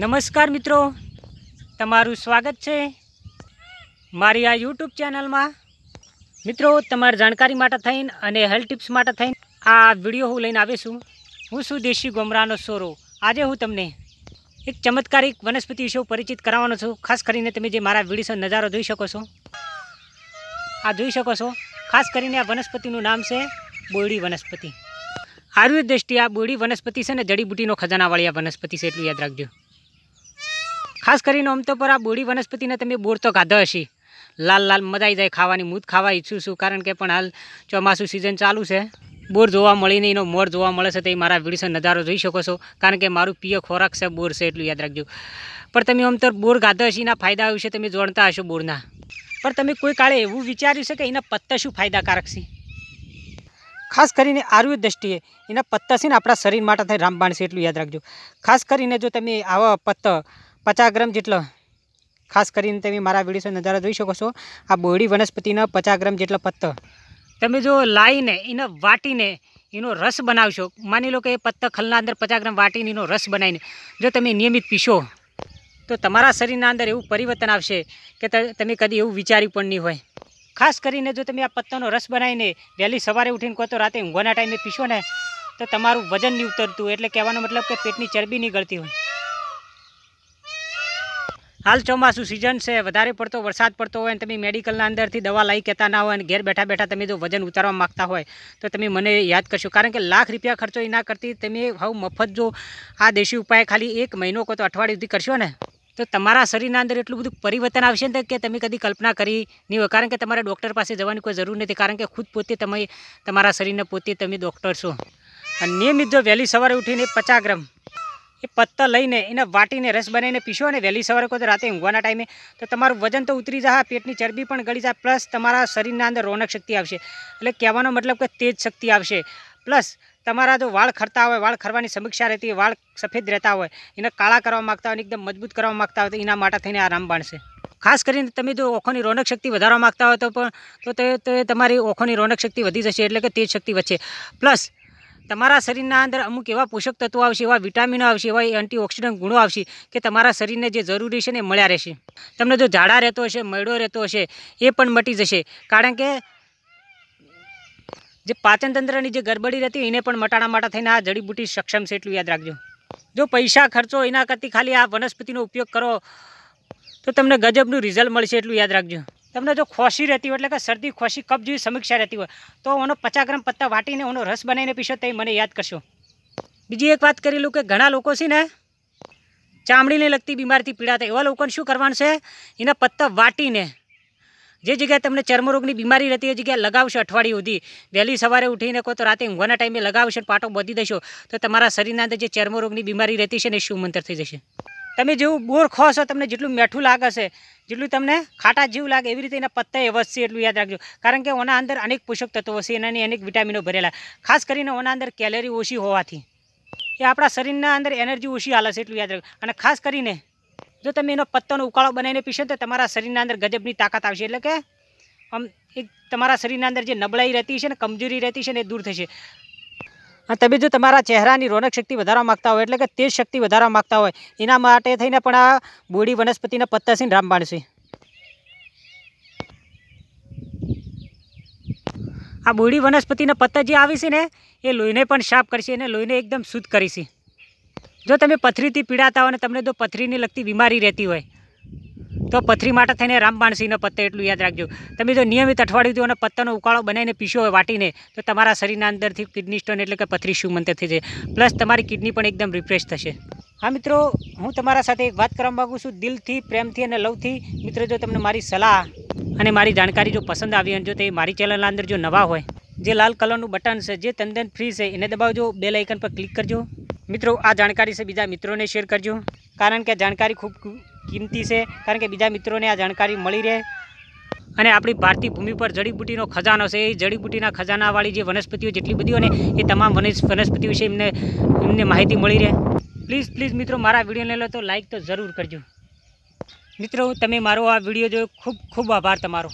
નમસ્કાર મિત્રો તમારું સ્વાગત છે મારી આ યુટ્યુબ ચેનલમાં મિત્રો તમારી જાણકારી માટે થઈને અને હેલ્થ ટિપ્સ માટે થઈને આ વિડીયો હું લઈને આવીશું હું છું દેશી ગોમરાનો સોરો આજે હું તમને એક ચમત્કારિક વનસ્પતિ વિશે પરિચિત કરાવવાનો છું ખાસ કરીને તમે જે મારા વિડીયો નજારો જોઈ શકો છો આ જોઈ શકો છો ખાસ કરીને આ વનસ્પતિનું નામ છે બોયડી વનસ્પતિ આયુર્વેદ દ્રષ્ટિએ આ બોયડી વનસ્પતિ છે ને જડીબુટીનો ખજાનાવાળી આ વનસ્પતિ છે એટલું યાદ રાખજો ખાસ કરીને આમ તો પર આ બોડી વનસ્પતિને તમે બોર તો ખાધો હશે લાલ લાલ મજા આવી જાય ખાવાની હું ખાવા ઈચ્છું છું કારણ કે પણ હાલ ચોમાસું સિઝન ચાલુ છે બોર જોવા મળીને એનો મોર જોવા મળે છે તે મારા વિડીયો નજારો જોઈ શકો છો કારણ કે મારું પ્રિય ખોરાક છે બોર છે એટલું યાદ રાખજો પણ તમે આમ તો બોર ગાધો હશે એના ફાયદા વિશે તમે જાણતા હશો બોરના પણ તમે કોઈ કાળે એવું વિચાર્યું છે કે એના પત્તા શું ફાયદાકારક છે ખાસ કરીને આયુર્વેદ દ્રષ્ટિએ એના પત્તા છે ને આપણા શરીર માટે થાય રામબાણ છે એટલું યાદ રાખજો ખાસ કરીને જો તમે આવા પત્તા પચાસ ગ્રામ જેટલો ખાસ કરીને તમે મારા વિડીયો નજારા જોઈ શકો છો આ બોડી વનસ્પતિના પચાસ ગ્રામ જેટલો પત્તો તમે જો લાવીને એને વાટીને એનો રસ બનાવશો માની લો કે એ પત્તા ખલના અંદર પચાસ ગ્રામ વાટીને એનો રસ બનાવીને જો તમે નિયમિત પીશો તો તમારા શરીરના અંદર એવું પરિવર્તન આવશે કે તમે કદી એવું વિચાર્યું પણ નહીં હોય ખાસ કરીને જો તમે આ પત્તાનો રસ બનાવીને વહેલી સવારે ઉઠીને કહો તો રાતે ઊંઘવાના ટાઈમે પીશો ને તો તમારું વજન નહીં ઉતરતું એટલે કહેવાનો મતલબ કે પેટની ચરબી નહીં ગળતી હોય હાલ ચોમાસું સિઝન છે વધારે પડતો વરસાદ પડતો હોય અને તમે મેડિકલના અંદરથી દવા લાવી કહેતા ના હોય અને ઘેર બેઠા બેઠા તમે જો વજન ઉતારવા માગતા હોય તો તમે મને યાદ કરશો કારણ કે લાખ રૂપિયા ખર્ચો એના કરતી તમે હાઉ મફત જો આ દેશી ઉપાય ખાલી એક મહિનો કો તો અઠવાડિયું સુધી કરશો ને તો તમારા શરીરના અંદર એટલું બધું પરિવર્તન આવશે ને કે તમે કદી કલ્પના કરી નહીં હોય કારણ કે તમારે ડૉક્ટર પાસે જવાની કોઈ જરૂર નથી કારણ કે ખુદ પોતે તમે તમારા શરીરને પોતે તમે ડૉક્ટર છો અને નિયમિત જો વહેલી સવારે ઉઠીને પચાસ ગ્રામ એ પત્તા લઈને એને વાટીને રસ બનાવીને પીશો અને વહેલી સવારે કોઈ રાતે ઊંઘવાના ટાઈમે તો તમારું વજન તો ઉતરી જશે પેટની ચરબી પણ ગળી જાય પ્લસ તમારા શરીરના અંદર રોનક શક્તિ આવશે એટલે કહેવાનો મતલબ કે તેજ શક્તિ આવશે પ્લસ તમારા જો વાળ ખરતા હોય વાળ ખરવાની સમીક્ષા રહેતી વાળ સફેદ રહેતા હોય એને કાળા કરવા માગતા હોય એકદમ મજબૂત કરવા માગતા હોય તો એના માટે થઈને આરામ બાંધશે ખાસ કરીને તમે જો ઓખોની રોનક શક્તિ વધારવા માગતા હોય તો પણ તો તે તમારી ઓખોની રોનક શક્તિ વધી જશે એટલે કે તેજ શક્તિ વધશે પ્લસ તમારા શરીરના અંદર અમુક એવા પોષક તત્વો આવશે એવા વિટામિનો આવશે એવા એન્ટીઓક્સિડન્ટ ગુણો આવશે કે તમારા શરીરને જે જરૂરી છે ને મળ્યા રહેશે તમને જો ઝાડા રહેતો હશે મળ્યો રહેતો હશે એ પણ મટી જશે કારણ કે જે પાચનતંત્રની જે ગરબડી રહેતી એને પણ મટાણા માટે થઈને આ જડીબુટી સક્ષમ છે એટલું યાદ રાખજો જો પૈસા ખર્ચો એના કરતી ખાલી આ વનસ્પતિનો ઉપયોગ કરો તો તમને ગજબનું રિઝલ્ટ મળશે એટલું યાદ રાખજો તમને જો ખોસી રહેતી હોય એટલે કે શરદી ખોસી કપ જેવી સમીક્ષા રહેતી હોય તો એનો પચાસ ગ્રામ પત્તા વાટીને એનો રસ બનાવીને પીશો તે મને યાદ કરશો બીજી એક વાત કરી લઉં કે ઘણા લોકો છે ને ચામડીને લગતી બીમારીથી પીડાતા એવા લોકોને શું કરવાનું છે એના પત્તા વાટીને જે જગ્યાએ તમને ચર્મરોગની બીમારી રહેતી એ જગ્યાએ લગાવશો અઠવાડિયું સુધી વહેલી સવારે ઉઠીને કોઈ તો રાતે ઊંઘવાના ટાઈમે લગાવશો પાટો બધી દેશો તો તમારા શરીરના અંદર જે ચર્મરોગની બીમારી રહેતી છે ને શું મંતર થઈ જશે તમે જેવું બોર ખોશો તમને જેટલું મીઠું લાગશે જેટલું તમને ખાટા જીવ લાગે એવી રીતે એના પત્તા વધશે એટલું યાદ રાખજો કારણ કે ઓના અંદર અનેક પોષક તત્વો છે એનાની અનેક વિટામિનો ભરેલા ખાસ કરીને ઓના અંદર કેલેરી ઓછી હોવાથી એ આપણા શરીરના અંદર એનર્જી ઓછી હાલે એટલું યાદ રાખજો અને ખાસ કરીને જો તમે એનો પત્તાનો ઉકાળો બનાવીને પીશો તો તમારા શરીરના અંદર ગજબની તાકાત આવશે એટલે કે આમ એક તમારા શરીરના અંદર જે નબળાઈ રહેતી છે ને કમજોરી રહેતી છે ને એ દૂર થશે તમે જો તમારા ચહેરાની રોનક શક્તિ વધારવા માગતા હોય એટલે કે તેજ શક્તિ વધારવા માગતા હોય એના માટે થઈને પણ આ બોડી વનસ્પતિના છે રામબાણ છે આ બોડી વનસ્પતિના પત્તા જે આવી છે ને એ લોહીને પણ સાફ કરશે અને લોહીને એકદમ શુદ્ધ કરીશે જો તમે પથરીથી પીડાતા હોય અને તમને તો પથરીને લગતી બીમારી રહેતી હોય તો પથરી માટે થઈને રામબાણસિંહનો પત્તે એટલું યાદ રાખજો તમે જો નિયમિત અઠવાડિયું અને પત્તાનો ઉકાળો બનાવીને પીશો વાટીને તો તમારા શરીરના અંદરથી કિડની સ્ટોન એટલે કે પથરી શુમંતર થઈ જાય પ્લસ તમારી કિડની પણ એકદમ રિફ્રેશ થશે હા મિત્રો હું તમારા સાથે એક વાત કરવા માગું છું દિલથી પ્રેમથી અને લવથી મિત્રો જો તમને મારી સલાહ અને મારી જાણકારી જો પસંદ આવી અને જો તે મારી ચેનલના અંદર જો નવા હોય જે લાલ કલરનું બટન છે જે તંદન ફ્રી છે એને દબાવજો બે લાઇકન પર ક્લિક કરજો મિત્રો આ જાણકારી છે બીજા મિત્રોને શેર કરજો કારણ કે જાણકારી ખૂબ કિંમતી છે કારણ કે બીજા મિત્રોને આ જાણકારી મળી રહે અને આપણી ભારતીય ભૂમિ પર જડીબુટીનો ખજાનો છે એ જડીબુટીના ખજાનાવાળી જે વનસ્પતિઓ જેટલી બધી ને એ તમામ વનસ્પતિ વિશે એમને એમને માહિતી મળી રહે પ્લીઝ પ્લીઝ મિત્રો મારા વિડીયોને લો તો લાઇક તો જરૂર કરજો મિત્રો તમે મારો આ વિડીયો જોયો ખૂબ ખૂબ આભાર તમારો